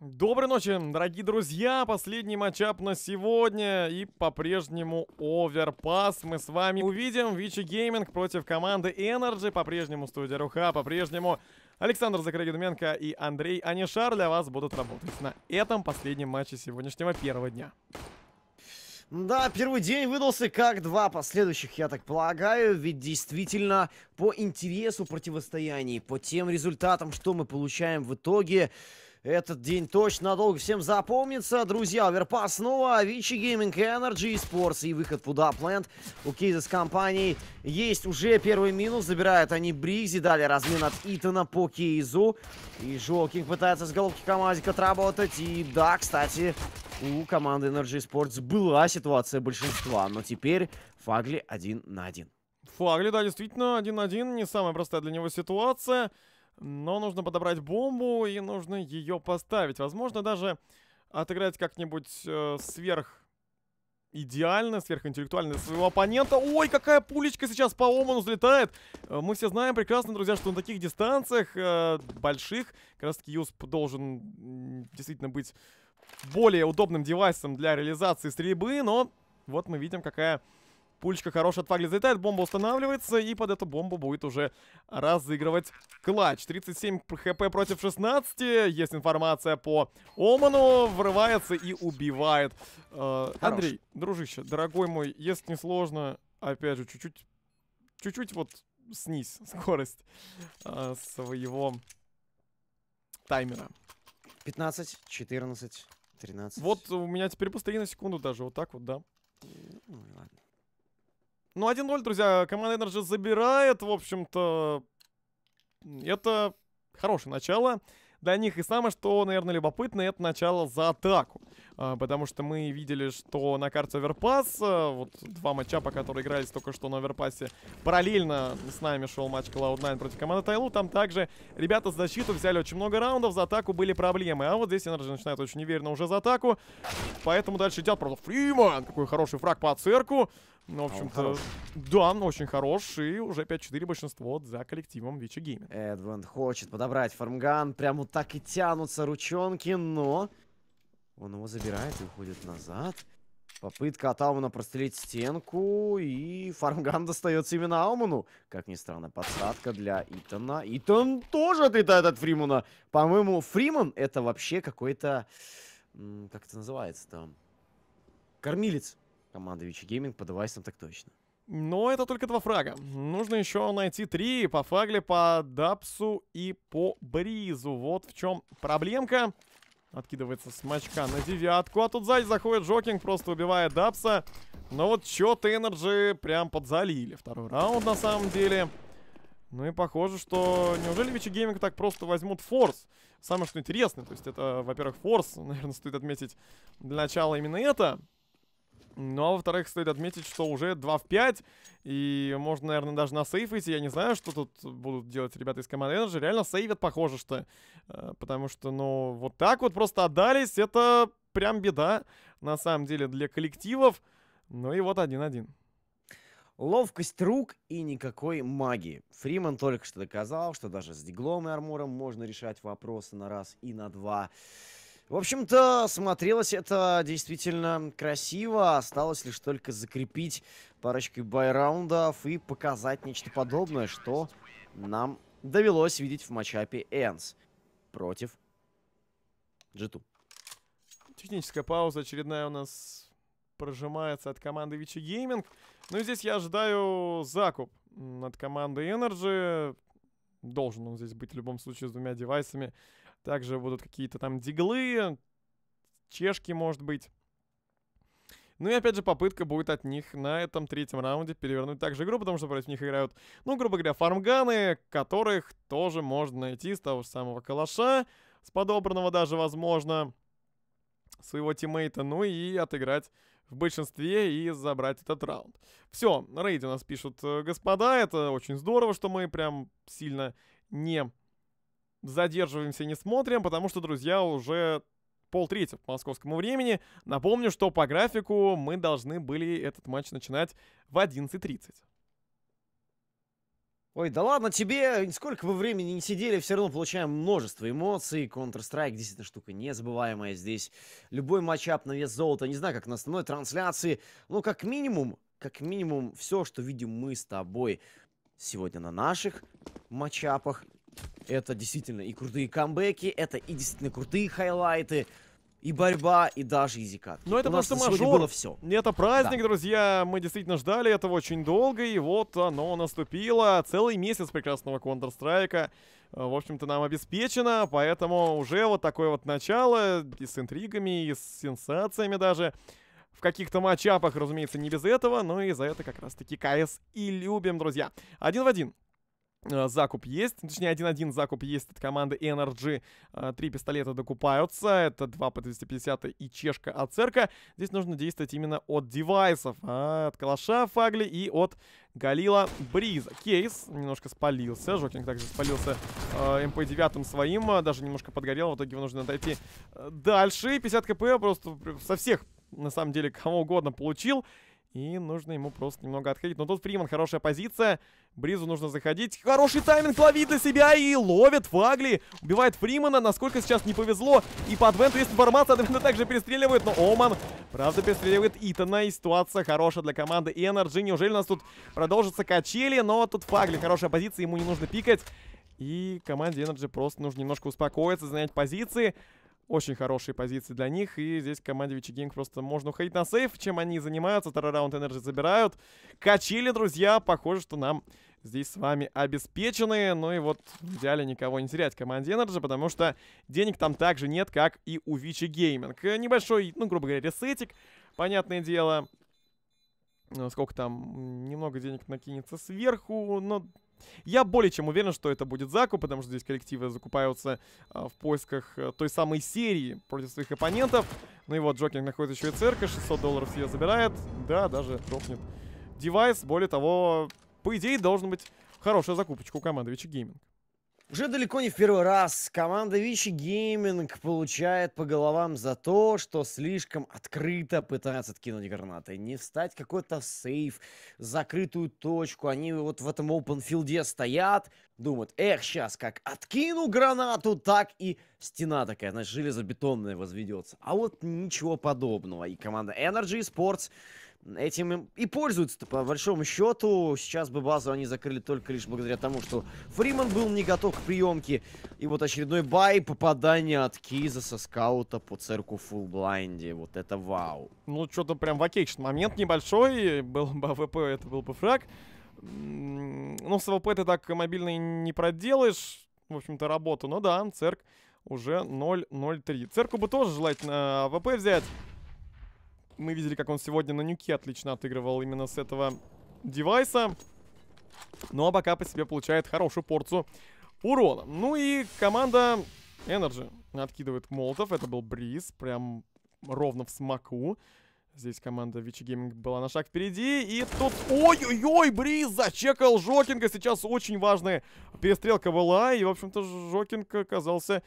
Доброй ночи, дорогие друзья. Последний матчап на сегодня. И по-прежнему оверпас. Мы с вами увидим. Вичи Гейминг против команды Energy. По-прежнему студия Руха. По-прежнему Александр Закрыгинуменко и Андрей Анишар для вас будут работать на этом последнем матче сегодняшнего первого дня. Да, первый день выдался как два последующих, я так полагаю, ведь действительно по интересу противостояний, по тем результатам, что мы получаем в итоге, этот день точно надолго всем запомнится. Друзья, Оверпас снова, Avicii Gaming Energy Sports и выход Пуда Плент. У Кейза с компанией есть уже первый минус. Забирают они Бригзи, далее размен от Итана по Кейзу. И Жокинг пытается с головки КамАЗика отработать. И да, кстати, у команды Energy Sports была ситуация большинства, но теперь Фагли один на один. Фагли, да, действительно, один на один. Не самая простая для него ситуация. Но нужно подобрать бомбу и нужно ее поставить. Возможно, даже отыграть как-нибудь э, сверх идеально, сверхинтеллектуально своего оппонента. Ой, какая пулечка сейчас по Оману взлетает. Э, мы все знаем прекрасно, друзья, что на таких дистанциях э, больших как раз таки Юсп должен действительно быть более удобным девайсом для реализации стрельбы, но вот мы видим, какая Пульчка хорошая от Фагли залетает, бомба устанавливается, и под эту бомбу будет уже разыгрывать клатч. 37 хп против 16, есть информация по Оману, врывается и убивает. Э, Андрей, дружище, дорогой мой, если не сложно, опять же, чуть-чуть, чуть-чуть вот снизь скорость э, своего таймера. 15, 14, 13. Вот у меня теперь быстрее на секунду даже, вот так вот, да. Ну, ну ладно. Ну, 1-0, друзья, команда Energy забирает, в общем-то, это хорошее начало для них. И самое, что, наверное, любопытно, это начало за атаку. А, потому что мы видели, что на карте Оверпас, вот два матчапа, которые игрались только что на Оверпасе, параллельно с нами шел матч Cloud9 против команды Тайлу, там также ребята с защиту взяли очень много раундов, за атаку были проблемы, а вот здесь Energy начинает очень неверно уже за атаку, поэтому дальше идет просто Фриман, какой хороший фраг по церку, ну, в а общем-то, да, он очень хорош, и уже 5-4 большинство за коллективом Вичи Гейминг. Эдван хочет подобрать фармган, прямо так и тянутся ручонки, но он его забирает и уходит назад. Попытка от Аумана прострелить стенку, и фармган достается именно Ауману. Как ни странно, подсадка для Итана. Итан тоже отлетает от Фримана. По-моему, Фриман это вообще какой-то... Как это называется там? Кормилец команды Вичи Гейминг по девайсам так точно. Но это только два фрага. Нужно еще найти три по фагле, по дапсу и по бризу. Вот в чем проблемка. Откидывается с мачка на девятку. А тут сзади заходит Джокинг просто убивает Дапса. Но вот счет Энерджи прям подзалили. Второй раунд на самом деле. Ну и похоже, что... Неужели Вичи Гейминг так просто возьмут форс? Самое что интересное. То есть это, во-первых, форс, наверное, стоит отметить для начала именно это. Ну, а во-вторых, стоит отметить, что уже 2 в 5, и можно, наверное, даже на сейфите, я не знаю, что тут будут делать ребята из команды Energy, реально сейвят, похоже, что, э, потому что, ну, вот так вот просто отдались, это прям беда, на самом деле, для коллективов, ну и вот 1-1. Ловкость рук и никакой магии. Фриман только что доказал, что даже с диглом и армором можно решать вопросы на раз и на два. В общем-то, смотрелось это действительно красиво. Осталось лишь только закрепить парочкой байраундов и показать нечто подобное, что нам довелось видеть в матчапе Энс против Джиту. Техническая пауза очередная у нас прожимается от команды Вичи Гейминг. Ну и здесь я ожидаю закуп от команды Energy. Должен он здесь быть в любом случае с двумя девайсами. Также будут какие-то там диглы, чешки, может быть. Ну и опять же попытка будет от них на этом третьем раунде перевернуть также игру, потому что против них играют, ну, грубо говоря, фармганы, которых тоже можно найти с того же самого калаша, с подобранного даже, возможно, своего тиммейта, ну и отыграть в большинстве и забрать этот раунд. Все, рейди у нас пишут э, господа, это очень здорово, что мы прям сильно не задерживаемся, не смотрим, потому что, друзья, уже полтретьего по московскому времени. Напомню, что по графику мы должны были этот матч начинать в 11.30. Ой, да ладно тебе, сколько бы времени не сидели, все равно получаем множество эмоций. Counter-Strike действительно штука незабываемая здесь. Любой матчап на вес золота, не знаю, как на основной трансляции, но как минимум, как минимум все, что видим мы с тобой сегодня на наших матчапах, это действительно и крутые камбэки, это и действительно крутые хайлайты, и борьба, и даже изикат. Но ну, это У просто мажор. было все. Это праздник, да. друзья. Мы действительно ждали этого очень долго, и вот оно наступило. Целый месяц прекрасного Counter-Strike. В общем-то, нам обеспечено, поэтому уже вот такое вот начало и с интригами, и с сенсациями даже. В каких-то матчапах, разумеется, не без этого, но и за это как раз-таки КС и любим, друзья. Один в один. Э, закуп есть, ну, точнее, один-один закуп есть от команды NRG. Э, три пистолета докупаются, это два по 250 и чешка от церка. Здесь нужно действовать именно от девайсов, а, от калаша Фагли и от Галила Бриза. Кейс немножко спалился, Жокинг также спалился э, МП-9 эм своим, э, даже немножко подгорел, в итоге его нужно дойти дальше. 50 кп просто со всех, на самом деле, кому угодно получил. И нужно ему просто немного отходить. Но тут Фриман хорошая позиция. Бризу нужно заходить. Хороший тайминг ловит для себя и ловит Фагли. Убивает Фримана, насколько сейчас не повезло. И по Адвенту есть информация, Адвента также перестреливает. Но Оман, правда, перестреливает Итана. И ситуация хорошая для команды Энерджи. Неужели у нас тут продолжится качели? Но тут Фагли хорошая позиция, ему не нужно пикать. И команде Энерджи просто нужно немножко успокоиться, занять позиции. Очень хорошие позиции для них, и здесь команде Вичи Геймс просто можно уходить на сейф, чем они занимаются, второй раунд Энерджи забирают. Качили, друзья, похоже, что нам здесь с вами обеспечены. Ну и вот взяли никого не терять команде Energy, потому что денег там также нет, как и у Вичи Гейминг. Небольшой, ну, грубо говоря, ресетик, понятное дело. Ну, сколько там, немного денег накинется сверху, но я более чем уверен, что это будет закуп, потому что здесь коллективы закупаются а, в поисках э, той самой серии против своих оппонентов. Ну и вот Джокинг находит еще и церковь, 600 долларов себе забирает. Да, даже дропнет девайс. Более того, по идее, должен быть хорошая закупочка у команды Вичи Гейминг. Уже далеко не в первый раз команда Вичи Гейминг получает по головам за то, что слишком открыто пытаются откинуть гранаты. Не встать какой-то сейф, закрытую точку. Они вот в этом open опенфилде стоят, думают, эх, сейчас как откину гранату, так и стена такая, значит, железобетонная возведется. А вот ничего подобного. И команда Energy Sports этим и пользуются-то, по большому счету. Сейчас бы базу они закрыли только лишь благодаря тому, что Фриман был не готов к приемке. И вот очередной бай, попадание от Киза со скаута по церку фулл блайнде. Вот это вау. Ну, что-то прям вакейшн. Момент небольшой, был бы АВП, это был бы фраг. Ну, с АВП ты так мобильный не проделаешь, в общем-то, работу. Ну Но да, церк уже 0-0-3. Церку бы тоже желательно а, АВП взять мы видели, как он сегодня на нюке отлично отыгрывал именно с этого девайса. Ну а пока по себе получает хорошую порцию урона. Ну и команда Energy откидывает молотов. Это был Бриз, прям ровно в смаку. Здесь команда Вичи Гейминг была на шаг впереди. И тут... Ой-ой-ой, Бриз зачекал Жокинга. Сейчас очень важная перестрелка была. И, в общем-то, Жокинг оказался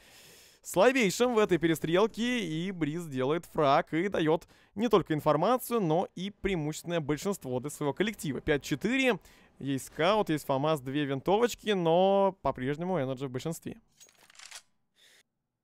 слабейшим в этой перестрелке, и Бриз делает фраг и дает не только информацию, но и преимущественное большинство для своего коллектива. 5-4, есть скаут, есть ФАМАС, две винтовочки, но по-прежнему Энерджи в большинстве.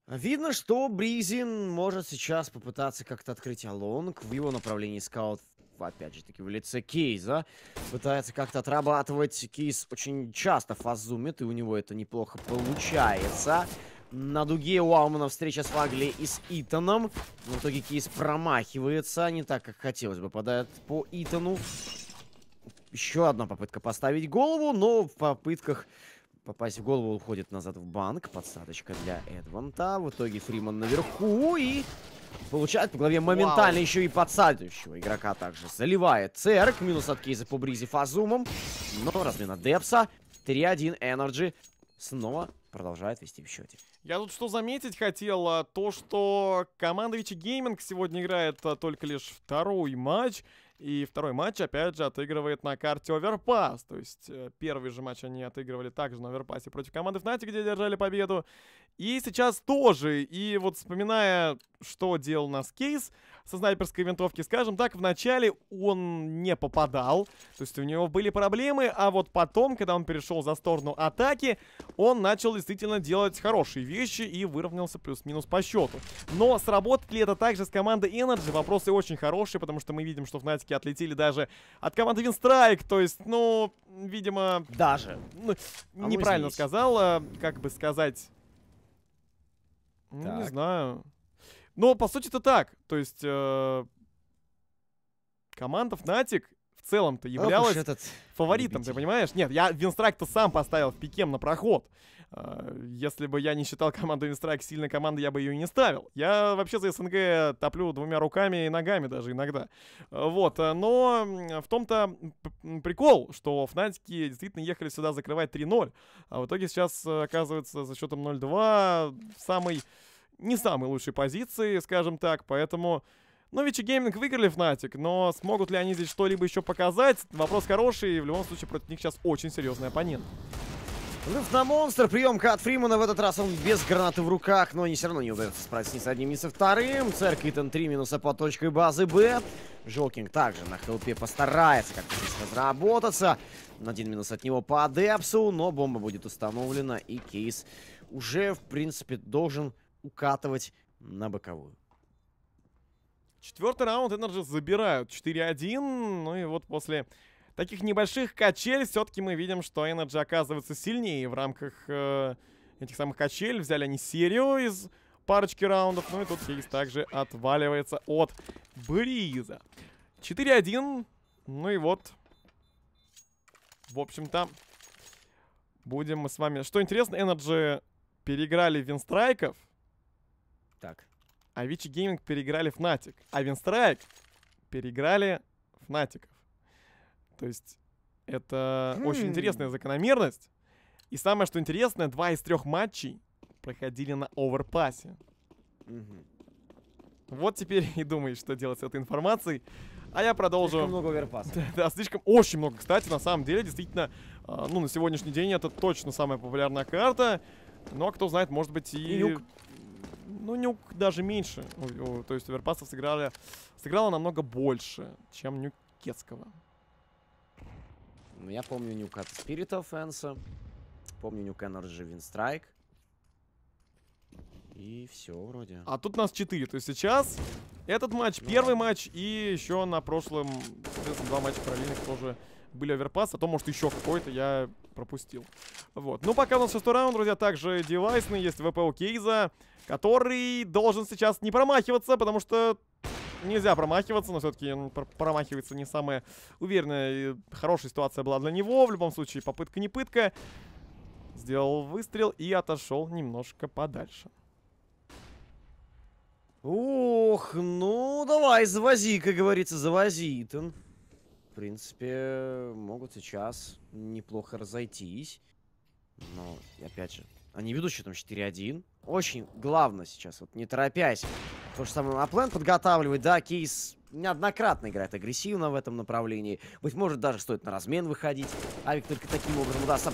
Видно, что Бризин может сейчас попытаться как-то открыть Алонг. В его направлении скаут опять же таки в лице Кейза, пытается как-то отрабатывать. Кейз очень часто фазумит, и у него это неплохо получается. На дуге у Алмана встреча с Вагли и с Итаном. в итоге Кейс промахивается не так, как хотелось бы. Попадает по Итану. Еще одна попытка поставить голову, но в попытках попасть в голову уходит назад в банк. Подсадочка для Эдванта. В итоге Фриман наверху и получает по голове моментально еще и подсадивающего игрока также. Заливает Церк. Минус от Кейза по Бризе Фазумом. Но размена Депса. 3-1 Энерджи. Снова продолжает вести в счете. Я тут что заметить хотел, а, то, что команда Вичи Гейминг сегодня играет а, только лишь второй матч, и второй матч, опять же, отыгрывает на карте Оверпас. То есть э, первый же матч они отыгрывали также на Оверпасе против команды Фнати, где держали победу. И сейчас тоже, и вот вспоминая, что делал у нас кейс со снайперской винтовки, скажем так, вначале он не попадал, то есть у него были проблемы, а вот потом, когда он перешел за сторону атаки, он начал действительно делать хорошие вещи и выровнялся плюс-минус по счету. Но сработает ли это также с командой Energy? Вопросы очень хорошие, потому что мы видим, что Фнатики отлетели даже от команды Винстрайк, то есть, ну, видимо... Даже. Ну, а неправильно сказал, как бы сказать ну, не знаю. Но, по сути, это так. То есть, э, команда Fnatic в целом-то являлась Ох этот фаворитом, любитель. ты понимаешь? Нет, я Винстрак-то сам поставил в пикем на проход. А, если бы я не считал команду Винстрайк сильной командой, я бы ее и не ставил. Я вообще за СНГ топлю двумя руками и ногами даже иногда. А, вот, э, но в том-то прикол, что Фнатики действительно ехали сюда закрывать 3-0, а в итоге сейчас э, оказывается за счетом 0-2 самой не самой лучшей позиции, скажем так, поэтому... Ну, Вичи Гейминг выиграли Fnatic, но смогут ли они здесь что-либо еще показать? Вопрос хороший, и в любом случае против них сейчас очень серьезный оппонент. Взрыв на монстр, приемка от Фримана, в этот раз он без гранаты в руках, но не все равно не удается справиться ни с одним, ни со вторым. Церквитон 3 минуса по точкой базы Б. Жокинг также на хелпе постарается как-то здесь разработаться. Один минус от него по Адепсу, но бомба будет установлена, и кейс уже, в принципе, должен укатывать на боковую. Четвертый раунд Энерджи забирают 4-1, ну и вот после таких небольших качель все-таки мы видим, что Energy оказывается сильнее. И в рамках э, этих самых качель взяли они серию из парочки раундов. Ну и тут Хиггс также отваливается от Бриза. 4-1. Ну и вот. В общем-то, будем мы с вами... Что интересно, Energy переиграли Винстрайков. Так. А Вичи Гейминг переиграли Фнатик. А Винстрайк переиграли Фнатиков. То есть это очень интересная закономерность. И самое, что интересное, два из трех матчей проходили на оверпассе. Вот теперь и думаешь, что делать с этой информацией. А я продолжу. Слишком много оверпасов. Да, да, слишком, очень много. Кстати, на самом деле, действительно, э, ну, на сегодняшний день это точно самая популярная карта. Но, ну, а кто знает, может быть и... и нюк. Ну, нюк даже меньше. То есть оверпасов сыграли... сыграла намного больше, чем нюкетского. Я помню нюк от Spirit Offense. Помню нюк Energy Windstrike. И все вроде. А тут нас 4. То есть сейчас этот матч, ну, первый матч, и еще на прошлом, соответственно, два матча параллельных тоже были оверпас, а то, может, еще какой-то я пропустил. Вот. Ну, пока у нас шестой раунд, друзья, также девайсный, есть ВПО Кейза, который должен сейчас не промахиваться, потому что нельзя промахиваться, но все-таки промахивается не самая уверенная и хорошая ситуация была для него. В любом случае, попытка не пытка. Сделал выстрел и отошел немножко подальше. Ох, ну давай, завози, как говорится, завози, Итан. В принципе, могут сейчас неплохо разойтись. Но, опять же, они ведущие там 4-1. Очень главное сейчас, вот не торопясь. То же самое Аплен подготавливает, да, Кейс неоднократно играет агрессивно в этом направлении. Быть может, даже стоит на размен выходить. Авик только таким образом удастся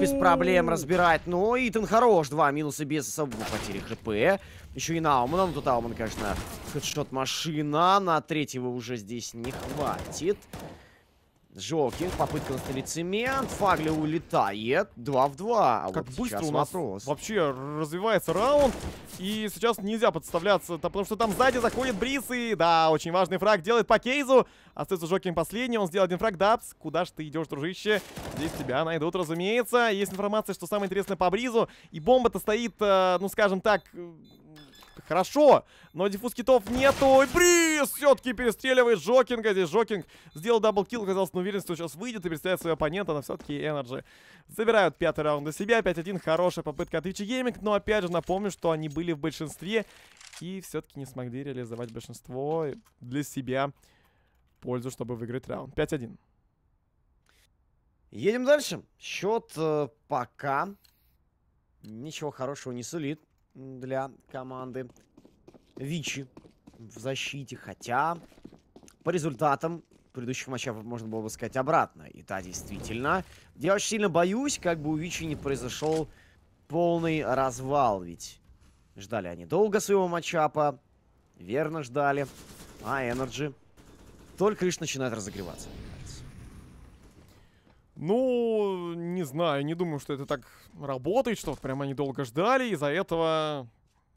без проблем разбирать. Но Итан хорош. Два минуса без особого потери хп. Еще и Наумана. Ну, тут Ауман, конечно, хедшот-машина. На третьего уже здесь не хватит. Жокинг, попытка настрелить цемент, Фагли улетает, 2 в 2. А как вот быстро у нас вопрос. вообще развивается раунд, и сейчас нельзя подставляться, потому что там сзади заходит Брис, и да, очень важный фраг делает по кейзу. Остается Жокинг последний, он сделал один фраг, Дабс, куда ж ты идешь, дружище? Здесь тебя найдут, разумеется. Есть информация, что самое интересное по Бризу, и бомба-то стоит, э, ну скажем так Хорошо, но диффуз китов нету. И Бриз все-таки перестреливает Жокинга. Здесь Жокинг сделал даблкил, казалось, но уверен, что сейчас выйдет и представит своего оппонента, но все-таки Энерджи забирают пятый раунд для себя. 5-1, хорошая попытка от Twitch Gaming, но опять же напомню, что они были в большинстве и все-таки не смогли реализовать большинство для себя пользу, чтобы выиграть раунд. 5-1. Едем дальше. Счет э, пока ничего хорошего не сулит для команды Вичи в защите. Хотя по результатам предыдущих матча можно было бы сказать обратно. И да, действительно. Я очень сильно боюсь, как бы у Вичи не произошел полный развал. Ведь ждали они долго своего матчапа. Верно ждали. А Энерджи только лишь начинает разогреваться. Ну, не знаю, не думаю, что это так работает, что прям они долго ждали, из-за этого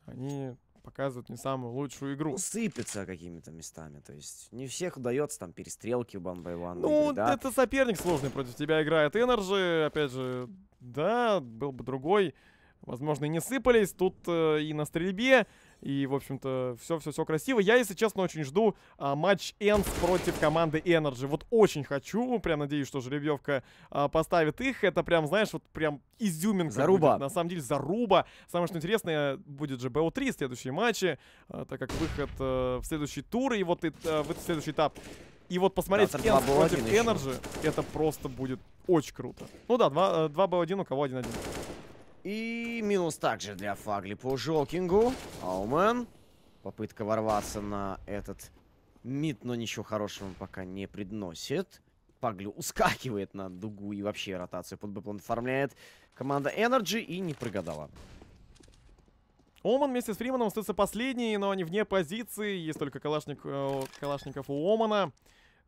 они показывают не самую лучшую игру. Ну, Сыпется какими-то местами, то есть не всех удается там перестрелки в One by One. Ну, игры, да? это соперник сложный против тебя играет Energy, опять же, да, был бы другой, возможно, и не сыпались, тут э, и на стрельбе и, в общем-то, все-все-все красиво. Я, если честно, очень жду а, матч Энс против команды Energy. Вот очень хочу. Прям надеюсь, что жеребьевка а, поставит их. Это прям, знаешь, вот прям изюминка. Заруба. Будет. На самом деле, заруба. Самое что интересное, будет же БО 3 следующие матчи, а, так как выход а, в следующий тур и вот и, а, в следующий этап. И вот посмотреть Энс против Energy, еще. это просто будет очень круто. Ну да, 2, 2 BO1, у кого 1-1. И минус также для Фагли по Жокингу. Аумен. Попытка ворваться на этот мид, но ничего хорошего он пока не предносит. фагли ускакивает на дугу и вообще ротацию под оформляет команда Energy и не прогадала. Оман вместе с Фриманом остается последний, но они вне позиции. Есть только калашник, э, калашников у Омана.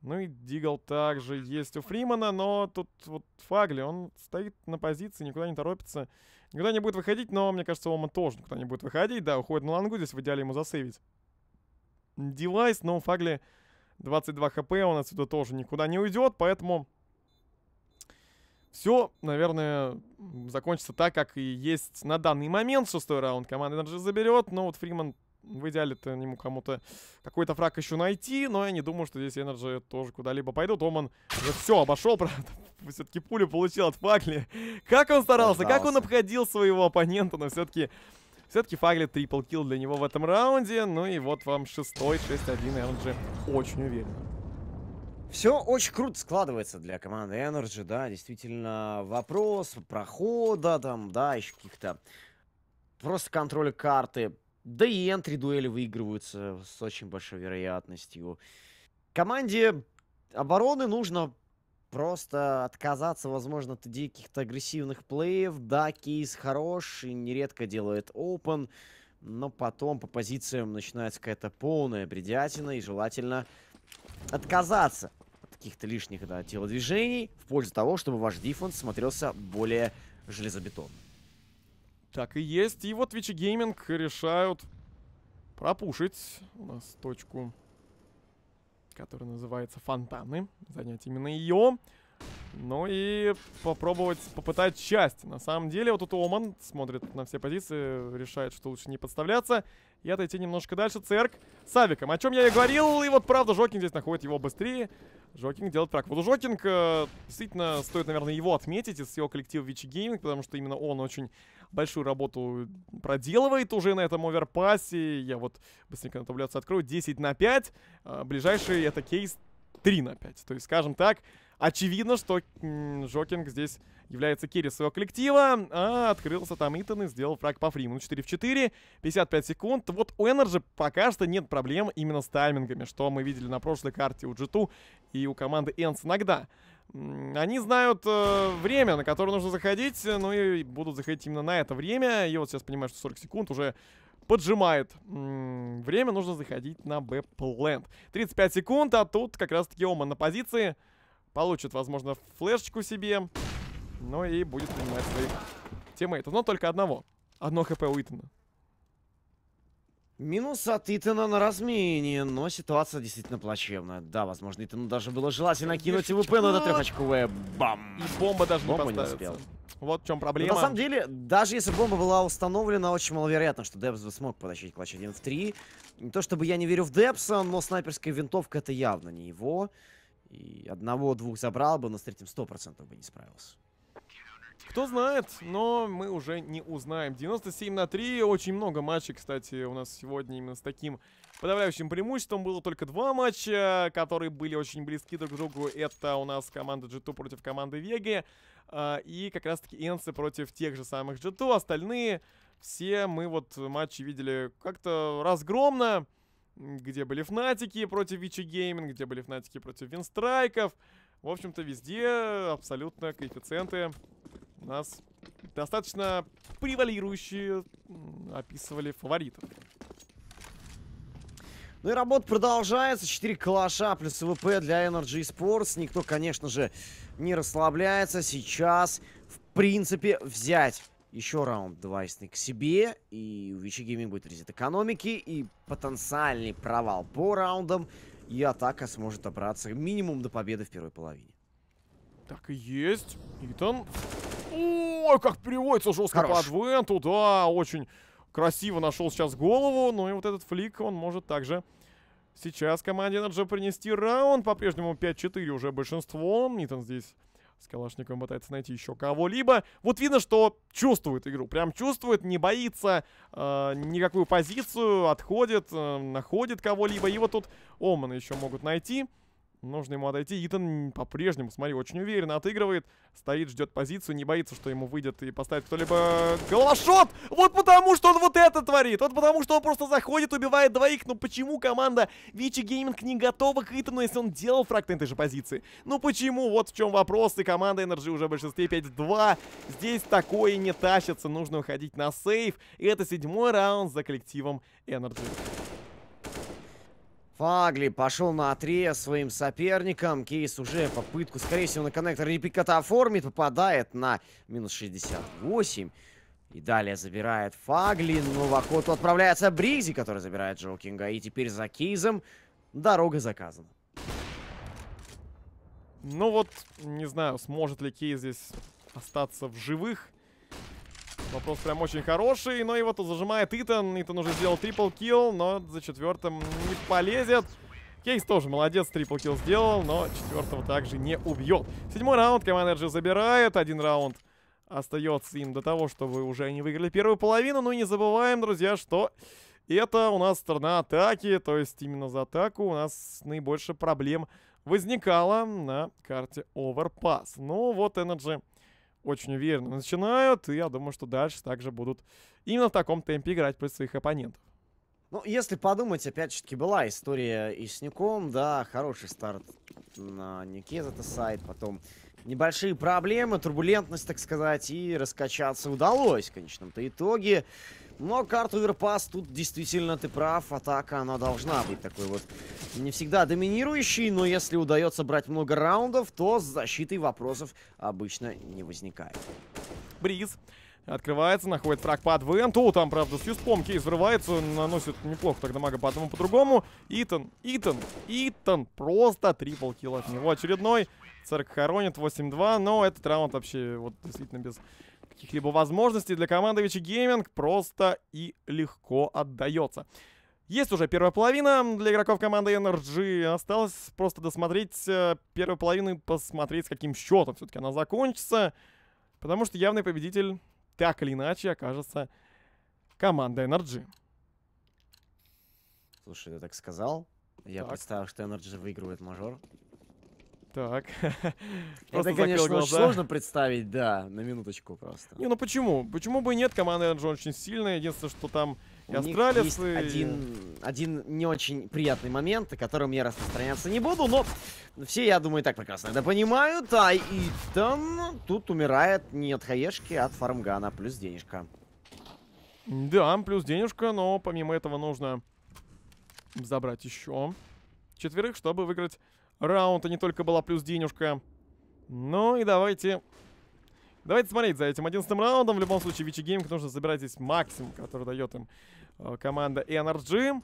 Ну и Дигл также есть у Фримана, но тут вот Фагли, он стоит на позиции, никуда не торопится. Никуда не будет выходить, но мне кажется, Ома тоже никуда не будет выходить. Да, уходит на лангу, здесь в идеале ему засейвить. Девайс, но фагли 22 хп, он отсюда тоже никуда не уйдет, поэтому... Все, наверное, закончится так, как и есть на данный момент. Шестой раунд команда Energy заберет, но вот Фриман в идеале-то ему кому-то какой-то фраг еще найти, но я не думаю, что здесь Энерджи тоже куда-либо пойдут. Оман уже все обошел, правда. Все-таки пулю получил от Фагли. Как он старался, Пожалуйста. как он обходил своего оппонента, но все-таки... Все-таки Фагли трипл килл для него в этом раунде. Ну и вот вам шестой, 6-1 Энерджи очень уверен. Все очень круто складывается для команды Energy, да, действительно, вопрос прохода там, да, еще каких-то просто контроля карты, да и энтри дуэли выигрываются с очень большой вероятностью. Команде обороны нужно просто отказаться, возможно, от идеи каких-то агрессивных плеев. Да, кейс хорош и нередко делает open, но потом по позициям начинается какая-то полная бредятина, и желательно отказаться от каких-то лишних да, телодвижений в пользу того, чтобы ваш дефенс смотрелся более железобетонно. Так и есть. И вот Twitch Gaming решают пропушить у нас точку, которая называется фонтаны. Занять именно ее. Ну и попробовать, попытать часть. На самом деле, вот тут Оман смотрит на все позиции, решает, что лучше не подставляться. И отойти немножко дальше. Церк с Авиком. О чем я и говорил. И вот правда, Жокинг здесь находит его быстрее. Жокинг делает прак. Вот у Жокинг э, действительно стоит, наверное, его отметить из всего коллектива Вичи Гейминг, потому что именно он очень большую работу проделывает уже на этом оверпассе. Я вот быстренько на таблицу открою. 10 на 5. А, ближайший это кейс 3 на 5. То есть, скажем так, очевидно, что Жокинг здесь является керри своего коллектива, а открылся там Итан и сделал фраг по фриму. Ну, 4 в 4, 55 секунд. Вот у Энерджи пока что нет проблем именно с таймингами, что мы видели на прошлой карте у g и у команды Энс иногда. Они знают э, время, на которое нужно заходить, э, ну и будут заходить именно на это время. И вот сейчас понимаю, что 40 секунд уже поджимает. М -м, время нужно заходить на Б-плент. 35 секунд, а тут как раз-таки Ома на позиции. Получит, возможно, флешечку себе. Ну и будет принимать своих тиммейтов. Но только одного. Одно хп у Итана. Минус от Итана на размене, но ситуация действительно плачевная. Да, возможно, Итану даже было желательно кинуть ВП, но это трехочковая бам. И бомба даже бомба не, не успел. Вот в чем проблема. Но на самом деле, даже если бомба была установлена, очень маловероятно, что Депс бы смог потащить клатч 1 в 3. Не то чтобы я не верю в Депса, но снайперская винтовка это явно не его. И одного-двух забрал бы, но с третьим 100% бы не справился. Кто знает, но мы уже не узнаем. 97 на 3, очень много матчей, кстати, у нас сегодня именно с таким подавляющим преимуществом. Было только два матча, которые были очень близки друг к другу. Это у нас команда G2 против команды Веги. А, и как раз-таки Энсы против тех же самых G2. Остальные все мы вот матчи видели как-то разгромно. Где были Фнатики против Вичи Гейминг, где были Фнатики против Винстрайков. В общем-то, везде абсолютно коэффициенты у нас достаточно превалирующие описывали фаворитов. Ну и работа продолжается. 4 калаша плюс ВП для Energy Sports. Никто, конечно же, не расслабляется. Сейчас, в принципе, взять еще раунд двойственный к себе. И у Вичи Гейминг будет резит экономики. И потенциальный провал по раундам. И атака сможет добраться минимум до победы в первой половине. Так и есть. Итан Ой, как переводится жестко Хорош. по адвенту, да, очень красиво нашел сейчас голову. Ну и вот этот флик, он может также сейчас команде Наджа принести раунд. По-прежнему 5-4 уже большинство. Нитон здесь с Калашниковым пытается найти еще кого-либо. Вот видно, что чувствует игру. Прям чувствует, не боится э, никакую позицию, отходит, э, находит кого-либо. И вот тут Оманы еще могут найти. Нужно ему отойти. Итан по-прежнему, смотри, очень уверенно отыгрывает. Стоит, ждет позицию, не боится, что ему выйдет и поставит кто-либо головошот. Вот потому, что он вот это творит. Вот потому, что он просто заходит, убивает двоих. Но ну почему команда Вичи Гейминг не готова к Итану, если он делал фраг на этой же позиции? Ну почему? Вот в чем вопрос. И команда Energy уже в большинстве 5-2. Здесь такое не тащится. Нужно уходить на сейф. И это седьмой раунд за коллективом Energy. Фагли пошел на отрез своим соперникам. Кейс уже попытку, скорее всего, на коннектор репиката оформит. Попадает на минус 68. И далее забирает Фагли. Но в охоту отправляется Бризи, который забирает Джокинга. И теперь за Кейзом дорога заказана. Ну вот, не знаю, сможет ли Кейс здесь остаться в живых. Вопрос прям очень хороший, но его тут зажимает Итан. Итан уже сделал трипл килл, но за четвертым не полезет. Кейс тоже молодец, трипл килл сделал, но четвертого также не убьет. Седьмой раунд команда RG забирает, один раунд остается им до того, чтобы уже они выиграли первую половину. Ну и не забываем, друзья, что это у нас сторона атаки, то есть именно за атаку у нас наибольше проблем возникало на карте Overpass. Ну вот Energy очень уверенно начинают, и я думаю, что дальше также будут именно в таком темпе играть против своих оппонентов. Ну, если подумать, опять же таки была история и с Ником, да, хороший старт на Нике это сайт, потом небольшие проблемы, турбулентность, так сказать, и раскачаться удалось в конечном-то итоге. Но карту верпас тут действительно ты прав. Атака, она должна быть такой вот не всегда доминирующей, но если удается брать много раундов, то с защитой вопросов обычно не возникает. Бриз открывается, находит фраг по адвенту. Там, правда, с юспомки кейс взрывается, наносит неплохо тогда мага по одному, по-другому. Итан, Итан, Итан, просто трипл килл от него очередной. Церк хоронит 8-2, но этот раунд вообще вот действительно без каких-либо возможностей для командовича гейминг просто и легко отдается. Есть уже первая половина для игроков команды NRG. Осталось просто досмотреть э, первую половину и посмотреть, с каким счетом все-таки она закончится. Потому что явный победитель так или иначе окажется команда NRG. Слушай, ты так сказал. Я так. представил, что NRG выигрывает мажор. Так. Это, конечно, сложно представить, да, на минуточку просто. Не, ну почему? Почему бы и нет? Команда Энджи очень сильная. Единственное, что там и Астралис, один, один не очень приятный момент, о котором я распространяться не буду, но все, я думаю, и так прекрасно это понимают. А Итан тут умирает не от хаешки, а от фармгана, плюс денежка. Да, плюс денежка, но помимо этого нужно забрать еще четверых, чтобы выиграть раунд, а не только была плюс денежка. Ну и давайте... Давайте смотреть за этим одиннадцатым раундом. В любом случае, Вичи Гейминг нужно забирать здесь максимум, который дает им э, команда Energy.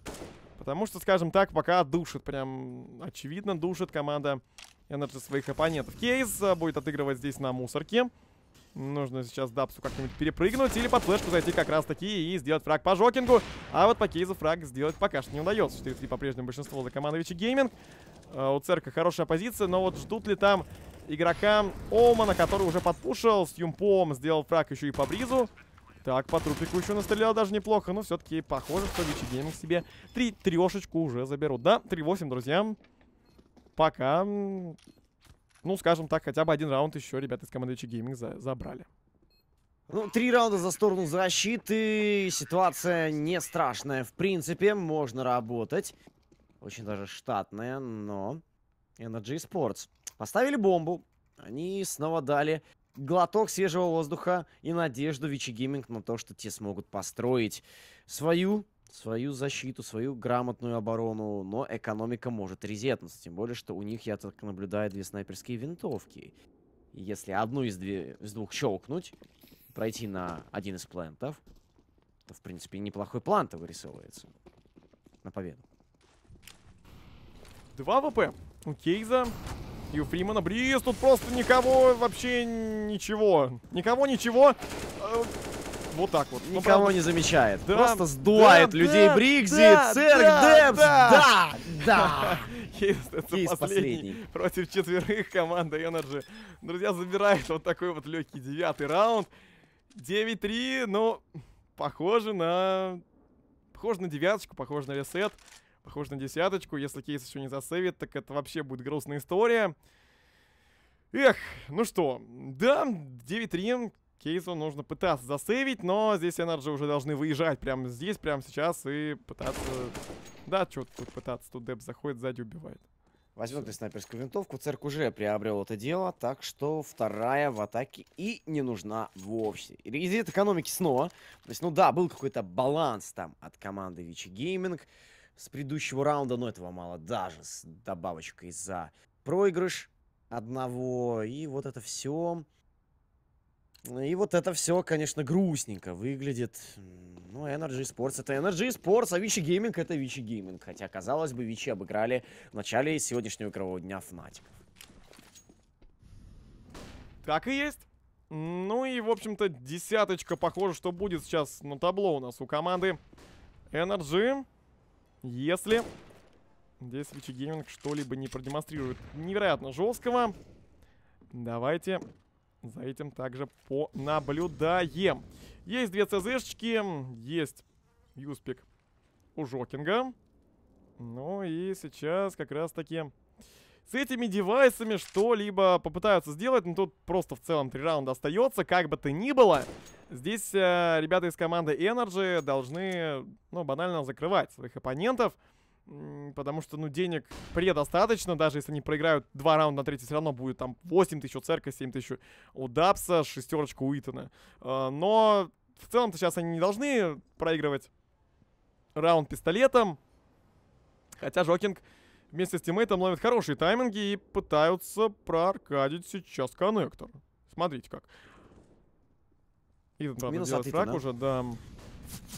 Потому что, скажем так, пока душит, прям очевидно душит команда Energy своих оппонентов. Кейс э, будет отыгрывать здесь на мусорке. Нужно сейчас Дапсу как-нибудь перепрыгнуть или под флешку зайти как раз таки и сделать фраг по Жокингу. А вот по кейзу фраг сделать пока что не удается. 4-3 по-прежнему большинство за командой Вичи Гейминг. Э, у церкви хорошая позиция, но вот ждут ли там игрока Омана, который уже подпушил с Юмпом, сделал фраг еще и по Бризу. Так, по трупику еще настрелял даже неплохо, но все-таки похоже, что Вичи Гейминг себе три трешечку уже заберут. Да, 3-8, друзья. Пока, ну, скажем так, хотя бы один раунд еще ребята из команды Вичи Гейминг за забрали. Ну, три раунда за сторону защиты. Ситуация не страшная. В принципе, можно работать. Очень даже штатная, но... Energy Sports. Поставили бомбу. Они снова дали глоток свежего воздуха и надежду Вичи Гейминг на то, что те смогут построить свою свою защиту, свою грамотную оборону, но экономика может резетнуться. Тем более, что у них, я так наблюдаю, две снайперские винтовки. И если одну из, две, из двух щелкнуть, пройти на один из плантов, то, в принципе, неплохой план-то вырисовывается на победу. Два ВП. У Кейза и у Фримана. Бриз тут просто никого вообще ничего. Никого ничего. Э, вот так вот. Ну, никого правда... не замечает. Да, Просто сдувает да, людей да, Бригзи, да, Церк, да, Депс, да, да. Кейс, это Кейс последний, последний против четверых команда Energy. Друзья, забирает вот такой вот легкий девятый раунд. 9-3, но ну, похоже на... Похоже на девяточку, похоже на ресет. Похож на десяточку. Если кейс еще не засейвит, так это вообще будет грустная история. Эх, ну что, да, 9-3, кейсу нужно пытаться засейвить, но здесь Энерджи уже должны выезжать прямо здесь, прямо сейчас и пытаться... Да, что тут пытаться, тут Деп заходит, сзади убивает. Возьмем ли снайперскую винтовку, Церк уже приобрел это дело, так что вторая в атаке и не нужна вовсе. Резид экономики снова. То есть, ну да, был какой-то баланс там от команды Вичи Гейминг с предыдущего раунда, но этого мало даже с добавочкой за проигрыш одного. И вот это все. И вот это все, конечно, грустненько выглядит. Ну, Energy Sports это Energy Sports, а Вичи Гейминг это Вичи Гейминг. Хотя, казалось бы, Вичи обыграли в начале сегодняшнего игрового дня Fnatic. Так и есть. Ну и, в общем-то, десяточка, похоже, что будет сейчас на табло у нас у команды Energy. Если здесь Вичи Гейминг что-либо не продемонстрирует невероятно жесткого, давайте за этим также понаблюдаем. Есть две ЦЗшечки, есть Юспик у Жокинга. Ну и сейчас как раз таки с этими девайсами что-либо попытаются сделать, но тут просто в целом три раунда остается, как бы то ни было. Здесь э, ребята из команды Energy должны, ну, банально закрывать своих оппонентов. Потому что, ну, денег предостаточно, даже если они проиграют два раунда на третий, все равно будет там 8 тысяч у Церка, 7 тысяч у Дапса, шестерочка у Итана. Э, но в целом-то сейчас они не должны проигрывать раунд пистолетом. Хотя Жокинг вместе с тиммейтом ловит хорошие тайминги и пытаются прокадить сейчас коннектор. Смотрите как. Итан, правда, Минус делает фраг уже, да.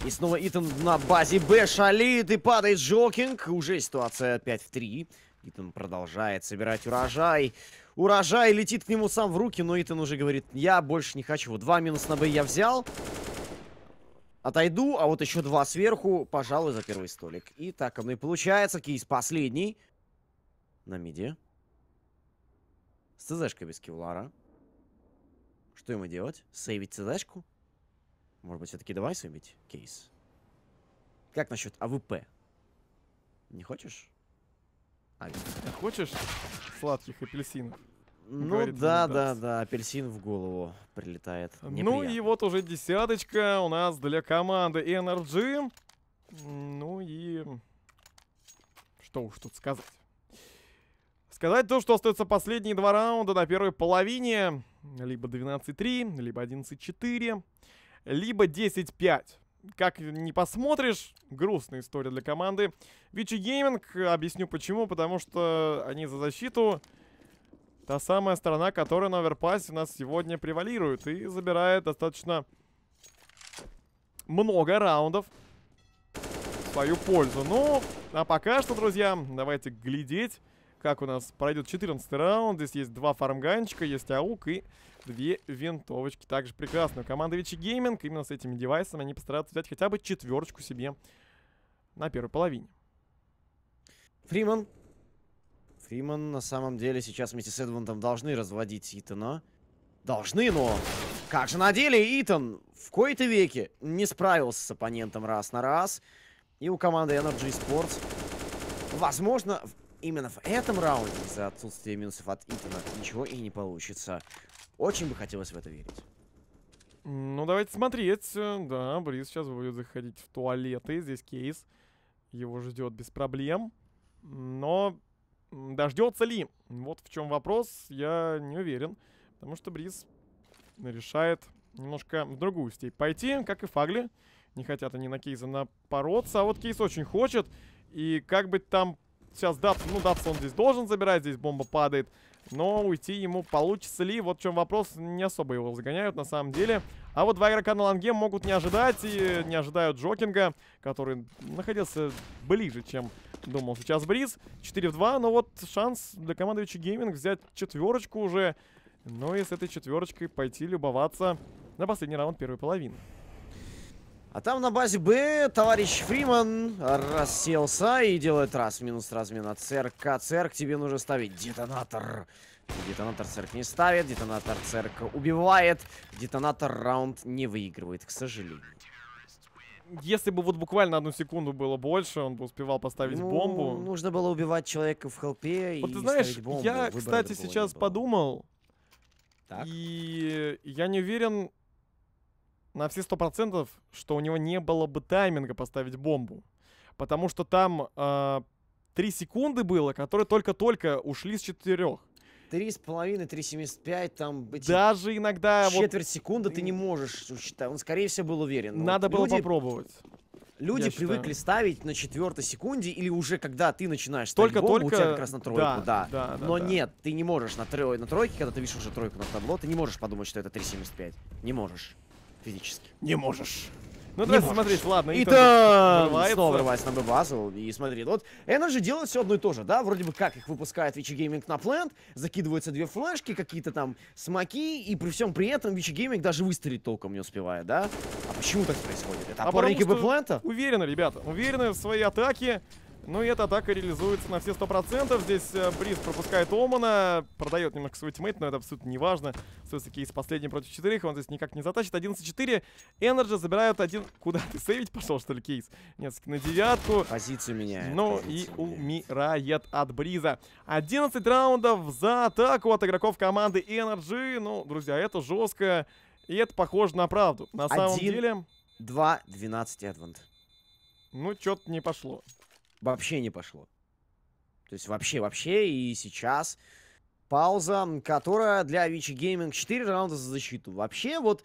И снова Итан на базе Б шалит и падает Джокинг. Уже ситуация опять в 3. Итан продолжает собирать урожай. Урожай летит к нему сам в руки, но Итан уже говорит, я больше не хочу. Вот Два минус на Б я взял. Отойду, а вот еще два сверху, пожалуй, за первый столик. И так оно и получается. Кейс последний. На миде. С ЦЗшкой без кевлара. Что ему делать? Сейвить задачку? Может быть, все-таки давай сейвить кейс? Как насчет АВП? Не хочешь? А, хочешь сладких апельсинов? Ну да, да, да, апельсин в голову прилетает. Неприятно. Ну и вот уже десяточка у нас для команды NRG. Ну и... Что уж тут сказать. Сказать то, что остается последние два раунда на первой половине либо 12.3, либо 11.4, либо 10.5. Как не посмотришь, грустная история для команды. Вичи Гейминг, объясню почему, потому что они за защиту. Та самая сторона, которая на оверпассе у нас сегодня превалирует и забирает достаточно много раундов в свою пользу. Ну, а пока что, друзья, давайте глядеть как у нас пройдет 14 раунд. Здесь есть два фармганчика, есть аук и две винтовочки. Также прекрасно. Команда Вичи Гейминг именно с этими девайсами они постараются взять хотя бы четверочку себе на первой половине. Фриман. Фриман на самом деле сейчас вместе с Эдвантом должны разводить Итана. Должны, но... Как же на деле Итан в кои-то веке не справился с оппонентом раз на раз. И у команды Energy Sports, возможно, именно в этом раунде за отсутствие минусов от Итана ничего и не получится. Очень бы хотелось в это верить. Ну, давайте смотреть. Да, Бриз сейчас будет заходить в туалеты. Здесь кейс. Его ждет без проблем. Но дождется ли? Вот в чем вопрос. Я не уверен. Потому что Бриз решает немножко в другую степь пойти, как и Фагли. Не хотят они на Кейса напороться. А вот Кейс очень хочет. И как бы там сейчас Дабс, ну Дабс он здесь должен забирать, здесь бомба падает. Но уйти ему получится ли? Вот в чем вопрос. Не особо его загоняют на самом деле. А вот два игрока на ланге могут не ожидать и не ожидают Джокинга, который находился ближе, чем думал сейчас Бриз. 4 в 2, но вот шанс для команды Вичи Гейминг взять четверочку уже. Ну и с этой четверочкой пойти любоваться на последний раунд первой половины. А там на базе Б товарищ Фриман расселся и делает раз минус размена. Церк, церк, тебе нужно ставить детонатор. Детонатор церк не ставит, детонатор церк убивает, детонатор раунд не выигрывает, к сожалению. Если бы вот буквально одну секунду было больше, он бы успевал поставить ну, бомбу. нужно было убивать человека в хелпе вот и ты знаешь, бомбу. я, Выбора кстати, сейчас подумал, так. и я не уверен, на все сто процентов, что у него не было бы тайминга поставить бомбу. Потому что там э, секунды было, которые только-только ушли с четырех. Три с половиной, три семьдесят пять, там... Эти Даже иногда... Четверть вот... секунды ты не можешь считать. Он, скорее всего, был уверен. Надо вот было люди... попробовать. Люди привыкли ставить на четвертой секунде или уже когда ты начинаешь ставить бомбу, только... у тебя как раз на тройку, да. да. да, Но да. нет, ты не можешь на, трой... на тройке, когда ты видишь уже тройку на табло, ты не можешь подумать, что это 3.75. Не можешь физически. Не можешь. Ну, давай смотреть, ладно. И там врывается. снова врывается на базу. И смотри, вот Energy делает все одно и то же, да? Вроде бы как их выпускает Вичи Гейминг на плент, закидываются две флешки, какие-то там смоки, и при всем при этом Вичи Гейминг даже выстрелить толком не успевает, да? А почему так происходит? Это а опорники бы плента? Уверены, ребята, уверены в своей атаке. Ну и эта атака реализуется на все 100%. Здесь э, Бриз пропускает Омана, продает немножко свой тиммейт, но это абсолютно не важно. Все-таки из последних против четырех он здесь никак не затащит. 11-4, Энерджи забирают один... Куда ты сейвить пошел, что ли, кейс? Нет, на девятку. Позицию меняет. Ну позицию и меняет. умирает от Бриза. 11 раундов за атаку от игроков команды Энерджи. Ну, друзья, это жестко. И это похоже на правду. На один, самом деле... 2-12 Эдванд. Ну, что-то не пошло вообще не пошло. То есть вообще, вообще, и сейчас пауза, которая для ВиЧи Гейминг 4 раунда за защиту. Вообще, вот,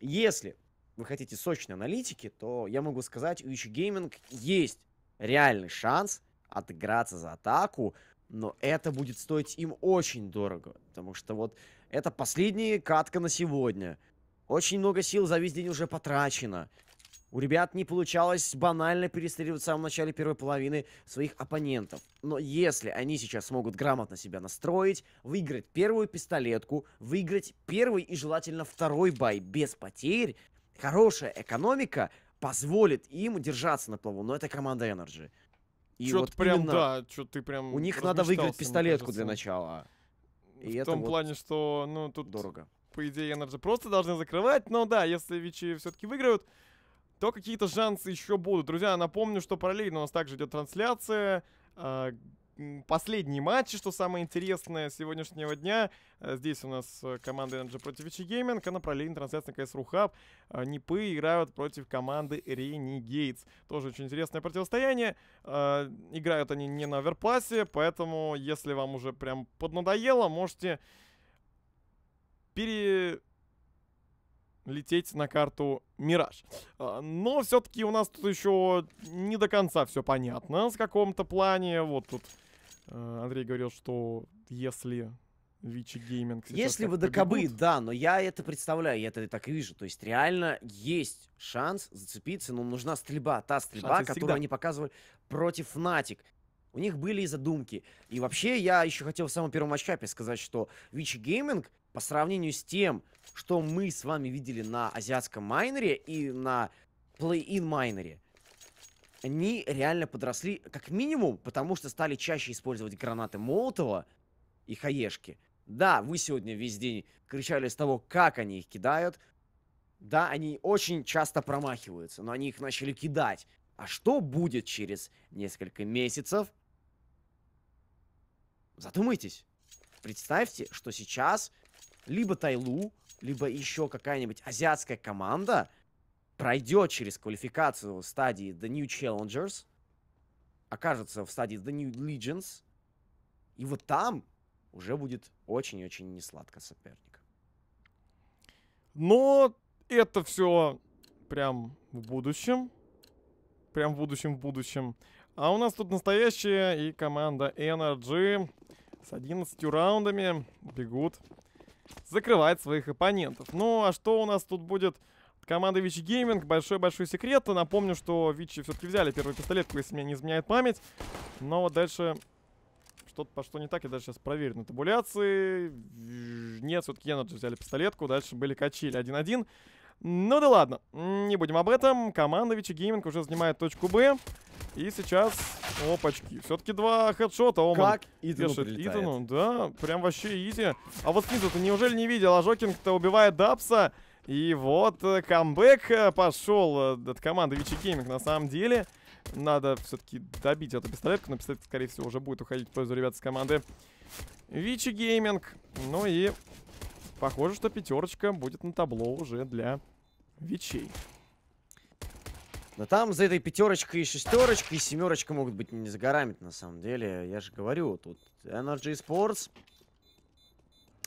если вы хотите сочной аналитики, то я могу сказать, у Avicii Gaming есть реальный шанс отыграться за атаку, но это будет стоить им очень дорого, потому что вот это последняя катка на сегодня. Очень много сил за весь день уже потрачено. У ребят не получалось банально перестреливать в самом начале первой половины своих оппонентов. Но если они сейчас смогут грамотно себя настроить, выиграть первую пистолетку, выиграть первый и желательно второй бой без потерь, хорошая экономика позволит им держаться на плаву. Но это команда Energy. И что вот прям, да, что ты прям У них надо выиграть пистолетку для начала. И в том вот плане, что, ну, тут... Дорого. По идее, Energy просто должны закрывать, но да, если Вичи все-таки выиграют, то какие-то шансы еще будут. Друзья, напомню, что параллельно у нас также идет трансляция. Э, последние матчи, что самое интересное сегодняшнего дня. А, здесь у нас э, команда Energy против Ичи Gaming, а на параллельной трансляции на CS.ru Hub а, Нипы играют против команды Renegades. Тоже очень интересное противостояние. Играют они не на оверпласе, поэтому если вам уже прям поднадоело, можете пере лететь на карту Мираж. А, но все-таки у нас тут еще не до конца все понятно с каком-то плане. Вот тут э, Андрей говорил, что если Вичи Гейминг Если до кобы, да, но я это представляю, я это так и вижу. То есть реально есть шанс зацепиться, но ну, нужна стрельба, та стрельба, Шансы которую всегда. они показывали против Натик. У них были и задумки. И вообще, я еще хотел в самом первом матчапе сказать, что Вичи Гейминг по сравнению с тем, что мы с вами видели на азиатском майнере и на play-in майнере, они реально подросли как минимум, потому что стали чаще использовать гранаты Молотова и хаешки. Да, вы сегодня весь день кричали с того, как они их кидают. Да, они очень часто промахиваются, но они их начали кидать. А что будет через несколько месяцев? Задумайтесь. Представьте, что сейчас либо Тайлу, либо еще какая-нибудь азиатская команда пройдет через квалификацию стадии The New Challengers, окажется в стадии The New Legions, и вот там уже будет очень-очень несладко соперник. Но это все прям в будущем. Прям в будущем, в будущем. А у нас тут настоящая и команда Energy с 11 раундами бегут закрывать своих оппонентов. Ну, а что у нас тут будет Команда Вичи Гейминг, большой-большой секрет. Напомню, что Вичи все-таки взяли первую пистолетку, если меня не изменяет память. Но вот дальше что-то пошло не так. Я даже сейчас проверю на табуляции. Нет, все-таки Energy взяли пистолетку. Дальше были качели 1-1. Ну да ладно, не будем об этом. Команда Вичи Гейминг уже занимает точку Б. И сейчас, опачки, все-таки два хедшота Оман как Итану пишет прилетает. Итану. Да, прям вообще изи. А вот Снизу-то неужели не видел? А Жокинг-то убивает Дапса. И вот э, камбэк э, пошел э, от команды Вичи Гейминг на самом деле. Надо все-таки добить эту пистолетку, но пистолет, скорее всего, уже будет уходить в пользу ребят с команды Вичи Гейминг. Ну и похоже, что пятерочка будет на табло уже для Вичей. Но там за этой пятерочкой и шестерочкой и семерочка могут быть не за горами на самом деле. Я же говорю, тут Energy Sports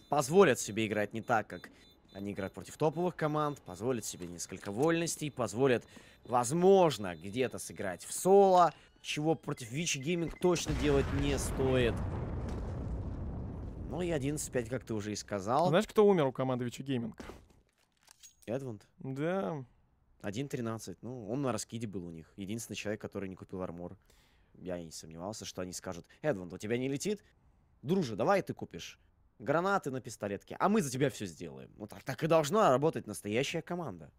позволят себе играть не так, как они играют против топовых команд, позволят себе несколько вольностей, позволят, возможно, где-то сыграть в соло, чего против Вичи Гейминг точно делать не стоит. Ну и 11-5, как ты уже и сказал. Знаешь, кто умер у команды Вичи Гейминг? Эдванд? Да. 1.13. Ну, он на раскиде был у них. Единственный человек, который не купил армор. Я и не сомневался, что они скажут, Эдван, у тебя не летит? Друже, давай ты купишь гранаты на пистолетке, а мы за тебя все сделаем. Ну так, так и должна работать настоящая команда.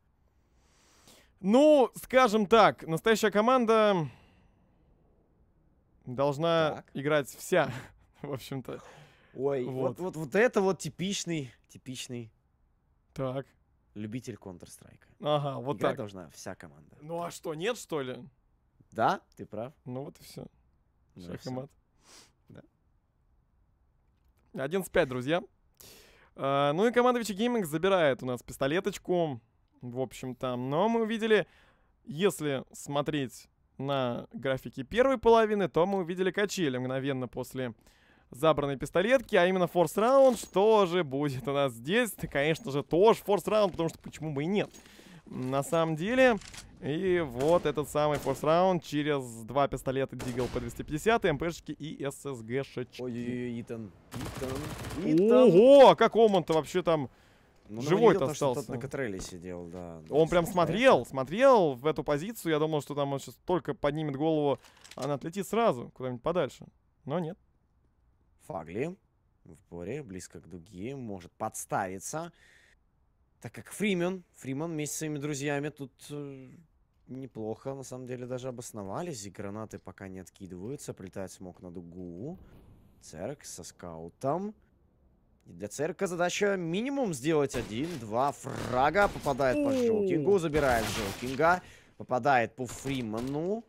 Ну, скажем так, настоящая команда должна так. играть вся, в общем-то. Ой, вот. Вот, вот, вот это вот типичный, типичный. Так любитель Counter-Strike. Ага, вот Играть так. должна вся команда. Ну а что, нет, что ли? Да, ты прав. Ну вот и все. Ну, Шах и мат. Да. 11-5, друзья. А, ну и командовичи Гейминг забирает у нас пистолеточку. В общем-то. Но мы увидели, если смотреть на графики первой половины, то мы увидели качели мгновенно после забранной пистолетки, а именно форс раунд. Что же будет у нас здесь? Да, конечно же, тоже форс раунд, потому что почему бы и нет. На самом деле... И вот этот самый форс раунд через два пистолета Дигл по 250, МПшки и ССГ шечки. Ой-ой-ой, Итан. Итан. Итан. Ого, а как Омон-то вообще там ну, живой-то остался. Тот на Катреле сидел, да. Он прям смотрел, смотрел в эту позицию. Я думал, что там он сейчас только поднимет голову, а она отлетит сразу куда-нибудь подальше. Но нет. Фагли в боре, близко к дуге, может подставиться. Так как Фримен, Фриман вместе с своими друзьями тут э, неплохо, на самом деле, даже обосновались. И гранаты пока не откидываются, прилетает смог на дугу. Церк со скаутом. И для Церка задача минимум сделать один, два фрага. Попадает по Джокингу, забирает Джокинга. Попадает по Фриману.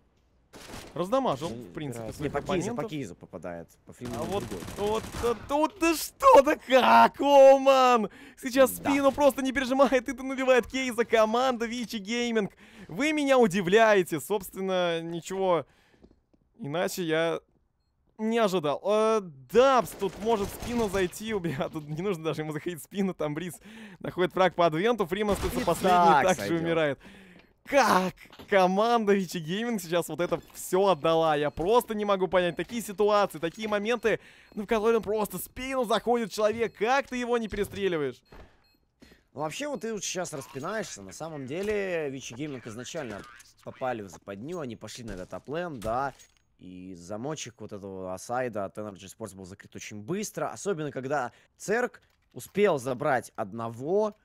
Раздамажил, в принципе, Не, по кейзу, по кейзу попадает. По а вот, вот, вот, вот, да что, да как, ман. Сейчас да. спину просто не пережимает, и ты набивает кейза команда Вичи Гейминг. Вы меня удивляете, собственно, ничего иначе я не ожидал. Э, Дабс тут может спину зайти, убья. Тут не нужно даже ему заходить спину, там Бриз находит фраг по адвенту, Фрима остается последний, так, так же умирает как команда Вичи Гейминг e сейчас вот это все отдала. Я просто не могу понять. Такие ситуации, такие моменты, ну, в которые он просто спину заходит человек. Как ты его не перестреливаешь? Ну, вообще, вот ты вот сейчас распинаешься. На самом деле, Вичи Гейминг e изначально попали в западню. Они пошли на этот аплен, да. И замочек вот этого асайда от Energy Sports был закрыт очень быстро. Особенно, когда Церк успел забрать одного,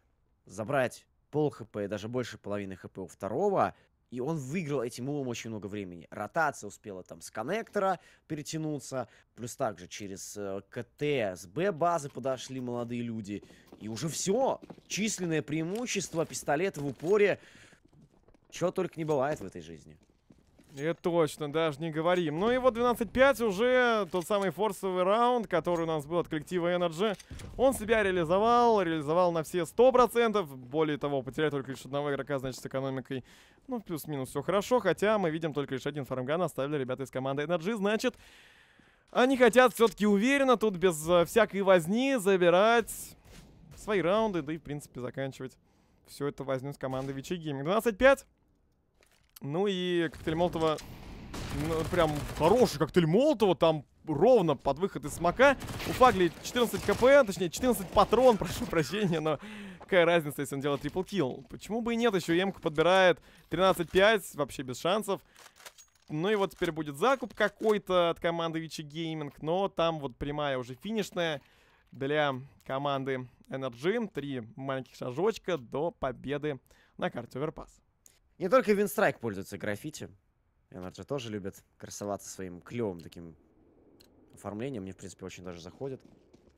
забрать пол хп, даже больше половины хп у второго, и он выиграл этим умом очень много времени. Ротация успела там с коннектора перетянуться, плюс также через э, КТ с Б-базы подошли молодые люди. И уже все. Численное преимущество, пистолет в упоре. Чего только не бывает в этой жизни. Это точно, даже не говорим. Ну и вот 12-5 уже тот самый форсовый раунд, который у нас был от коллектива Energy. Он себя реализовал, реализовал на все 100%. Более того, потеряли только лишь одного игрока, значит, с экономикой. Ну, плюс-минус все хорошо, хотя мы видим только лишь один фармган оставили ребята из команды Energy, значит... Они хотят все-таки уверенно, тут без э, всякой возни, забирать свои раунды, да и, в принципе, заканчивать все это возню с командой Вичи Гейминг. 12 ну и коктейль Молотова... Ну, прям хороший коктейль Молотова, там ровно под выход из смока. У Фагли 14 КП, точнее 14 патрон, прошу прощения, но какая разница, если он делает трипл килл. Почему бы и нет, еще Емка подбирает 13-5, вообще без шансов. Ну и вот теперь будет закуп какой-то от команды Вичи Гейминг, но там вот прямая уже финишная для команды Energy. Три маленьких шажочка до победы на карте Оверпас. Не только Винстрайк пользуется граффити. NRG тоже любит красоваться своим клевым таким оформлением. Мне, в принципе, очень даже заходит.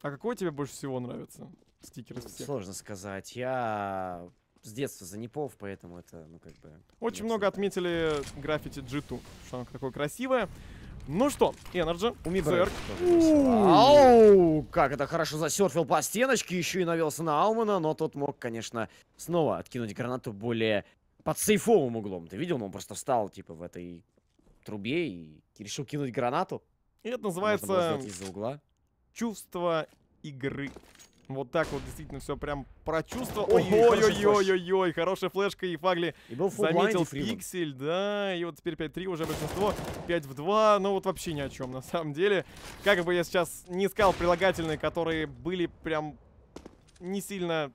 А какой тебе больше всего нравится стикер Сложно сказать. Я с детства за Непов, поэтому это, ну, как бы... Очень много отметили граффити Джиту, что оно такое красивое. Ну что, Энерджи, Зерк. Ау, как это хорошо засерфил по стеночке, еще и навелся на Аумана, но тот мог, конечно, снова откинуть гранату более под сейфовым углом. Ты видел? Ну, он просто встал, типа, в этой трубе и решил кинуть гранату. И это называется... из-за угла. Чувство игры. Вот так вот действительно все прям про чувство Ой-ой-ой-ой-ой, хорошая флешка и Фагли и был заметил пиксель, да, и вот теперь 5-3 уже большинство, 5 в 2, ну вот вообще ни о чем на самом деле. Как бы я сейчас не искал прилагательные, которые были прям не сильно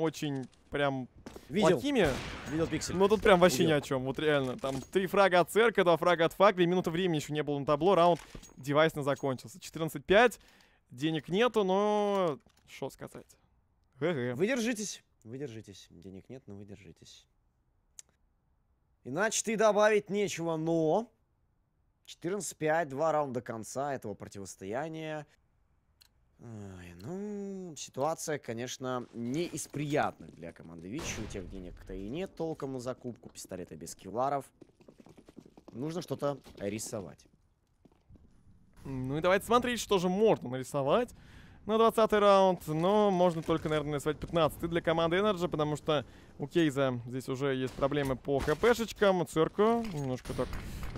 очень прям Видел. плохими. Видел пиксель. Но тут прям вообще Видел. ни о чем. Вот реально. Там три фрага от церкви, два фрага от факли. Минута времени еще не было на табло. Раунд девайсно закончился. 14-5. Денег нету, но... Что сказать. ГГ. Вы держитесь. Вы Денег нет, но выдержитесь Иначе ты добавить нечего, но... 14-5, два раунда конца этого противостояния. Ой, ну, ситуация, конечно, не из приятных для команды Вичи. У тех денег-то и нет толком на закупку пистолета без кевларов. Нужно что-то рисовать. Ну и давайте смотреть, что же можно нарисовать на 20 раунд. Но можно только, наверное, нарисовать 15 для команды Energy, потому что у Кейза здесь уже есть проблемы по хпшечкам. Цирку немножко так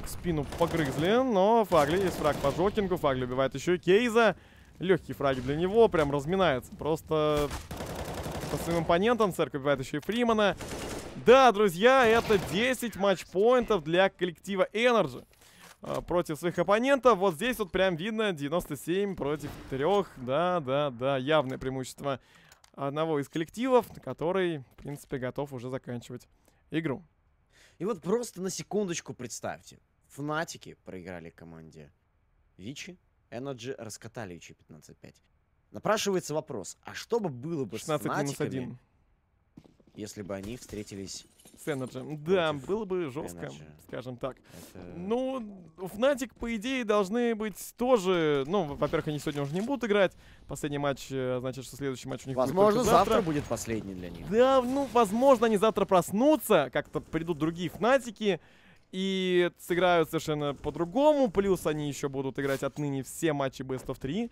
в спину погрызли, но Фагли есть фраг по Жокингу. Фагли убивает еще и Кейза легкий фраг для него, прям разминается. Просто со своим оппонентом церковь убивает еще и Фримана. Да, друзья, это 10 матчпоинтов для коллектива Energy а, против своих оппонентов. Вот здесь вот прям видно 97 против 3. Да, да, да, явное преимущество одного из коллективов, который, в принципе, готов уже заканчивать игру. И вот просто на секундочку представьте. Фнатики проиграли команде Вичи Energy раскатали еще 15.5. Напрашивается вопрос, а что бы было бы 16 с фанатиками, если бы они встретились с Energy. Да, было бы жестко, Energy. скажем так. Это... Ну, Фнатик по идее, должны быть тоже... Ну, во-первых, они сегодня уже не будут играть. Последний матч, э, значит, что следующий матч у них возможно, будет завтра. завтра будет последний для них. Да, ну, возможно, они завтра проснутся, как-то придут другие Фнатики и сыграют совершенно по-другому. Плюс они еще будут играть отныне все матчи Best of 3.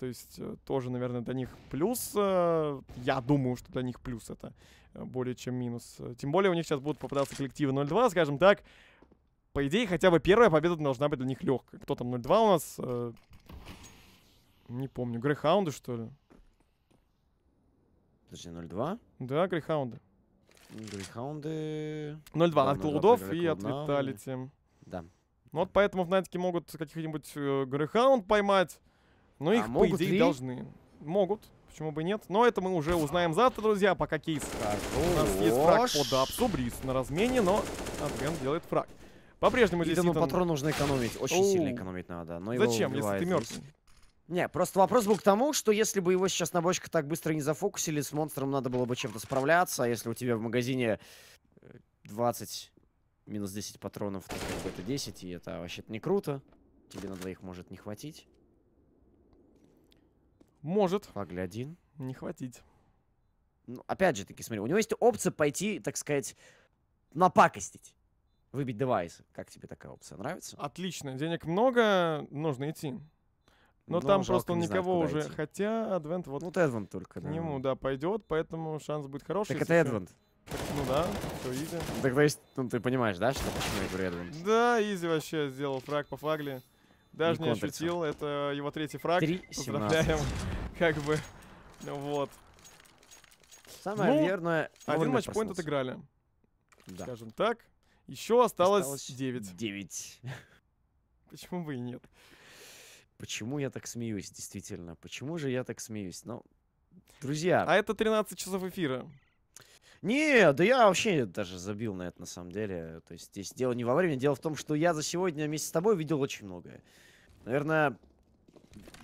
То есть э, тоже, наверное, для них плюс. Э, я думаю, что для них плюс это э, более чем минус. Тем более у них сейчас будут попадаться коллективы 0-2, скажем так. По идее, хотя бы первая победа должна быть для них легкой. Кто там 0-2 у нас? Не помню. Грейхаунды, что ли? Подожди, 0-2? Да, Грейхаунды. Грейхаунды... 0-2 от Клоудов и от Виталити. Да. Ну вот поэтому Фнатики могут каких-нибудь э, Грейхаунд поймать, но а их, по идее, ли? должны. Могут, почему бы нет. Но это мы уже узнаем завтра, друзья, пока кейс. Так, у нас есть фраг по дабсу, Брис на размене, но Адвен делает фраг. По-прежнему здесь Итану Итан... патрон нужно экономить, очень Оу. сильно экономить надо. Но Зачем, если ты мертв? Не, просто вопрос был к тому, что если бы его сейчас на бочках так быстро не зафокусили, с монстром надо было бы чем-то справляться, а если у тебя в магазине 20 э, минус 10 патронов, то это 10, и это вообще-то не круто. Тебе на двоих может не хватить. Может. Поглядин. Не хватить. Ну, опять же таки, смотри, у него есть опция пойти, так сказать, напакостить. Выбить девайс. Как тебе такая опция? Нравится? Отлично. Денег много, нужно идти. Ну, Но ну, там жалко, просто он никого знает, уже... Идти. Хотя Адвент вот... Вот ну, Эдвант только, к да. нему, да, пойдет, поэтому шанс будет хороший. Так это Эдвант. Так, ну да, все изи. Ну, так то есть, ну ты понимаешь, да, что почему я говорю Эдвант? Да, изи вообще сделал фраг по фагли Даже не, не ощутил, это его третий фраг. 3 Поздравляем. Как бы, вот. Самое ну, верное... Один матчпоинт отыграли. Да. Скажем так. Еще осталось, осталось 9. 9. Почему бы и нет? Почему я так смеюсь, действительно? Почему же я так смеюсь? Ну, а друзья... А это 13 часов эфира. Не, да я вообще даже забил на это на самом деле. То есть здесь дело не во времени, дело в том, что я за сегодня вместе с тобой видел очень многое. Наверное,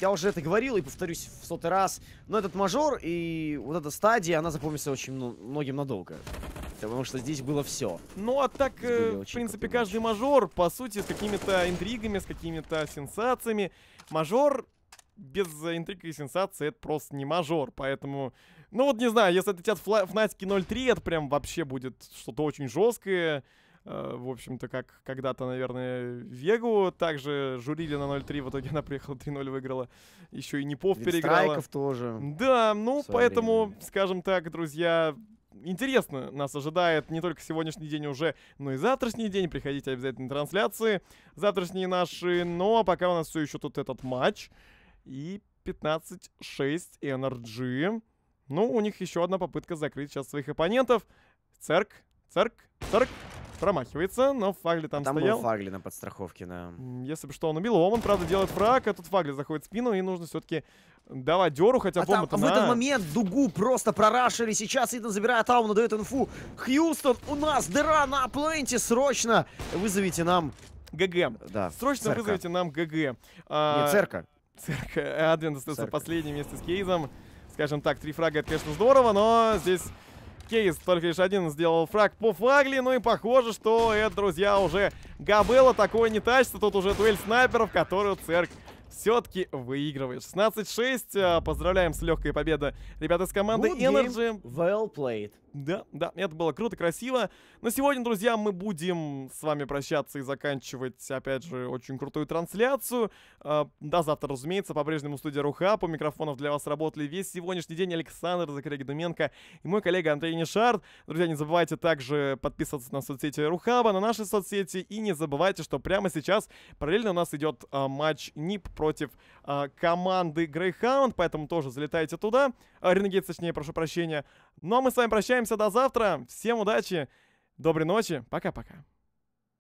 я уже это говорил и повторюсь в сотый раз, но этот мажор и вот эта стадия, она запомнится очень многим надолго. Потому что здесь было все. Ну а так, э, в принципе, каждый мажор, по сути, с какими-то интригами, с какими-то сенсациями мажор без интриг и сенсации это просто не мажор, поэтому... Ну вот не знаю, если отлетят Фнатики 0.3, это прям вообще будет что-то очень жесткое. Uh, в общем-то, как когда-то, наверное, Вегу также журили на 0-3, в итоге она приехала 3-0, выиграла. Еще и Непов переиграла. тоже. Да, ну, поэтому, временем. скажем так, друзья, интересно нас ожидает не только сегодняшний день уже, но и завтрашний день. Приходите обязательно на трансляции завтрашние наши. Но пока у нас все еще тут этот матч. И 15-6 Energy. Ну, у них еще одна попытка закрыть сейчас своих оппонентов. Церк, церк, церк. Промахивается, но Фагли там, там стоял. Там был Фагли на подстраховке, да. Если бы что, он убил Он, правда, делает фраг, а тут Фагли заходит в спину, и нужно все-таки Давай, деру хотя а бы. А там, в на. этот момент дугу просто прорашили. Сейчас Итан забирает Ауна, дает инфу. Хьюстон, у нас дыра на пленте. Срочно вызовите нам... ГГ. Да, Срочно церка. вызовите нам ГГ. А, Не, церка. Церка. Адвент остается церка. последний вместе с Кейзом. Скажем так, три фрага, это, конечно, здорово, но здесь... Кейс только лишь один сделал фраг по флагли, ну и похоже, что это, друзья, уже Габела такое не тащится. Тут уже дуэль снайперов, которую Церк все-таки выигрывает. 16-6. Э, поздравляем с легкой победой ребята из команды Good Energy. Game. Well played. Да, да, это было круто, красиво. На сегодня, друзья, мы будем с вами прощаться и заканчивать, опять же, очень крутую трансляцию. Э, до завтра, разумеется, по-прежнему студия Руха. По микрофонов для вас работали весь сегодняшний день Александр Закаря Гедуменко и мой коллега Андрей Нишард. Друзья, не забывайте также подписываться на соцсети Рухаба, на наши соцсети. И не забывайте, что прямо сейчас параллельно у нас идет э, матч НИП против против э, команды Greyhound, поэтому тоже залетайте туда. Э, а, Ренегейт, точнее, прошу прощения. Ну а мы с вами прощаемся до завтра. Всем удачи, доброй ночи, пока-пока.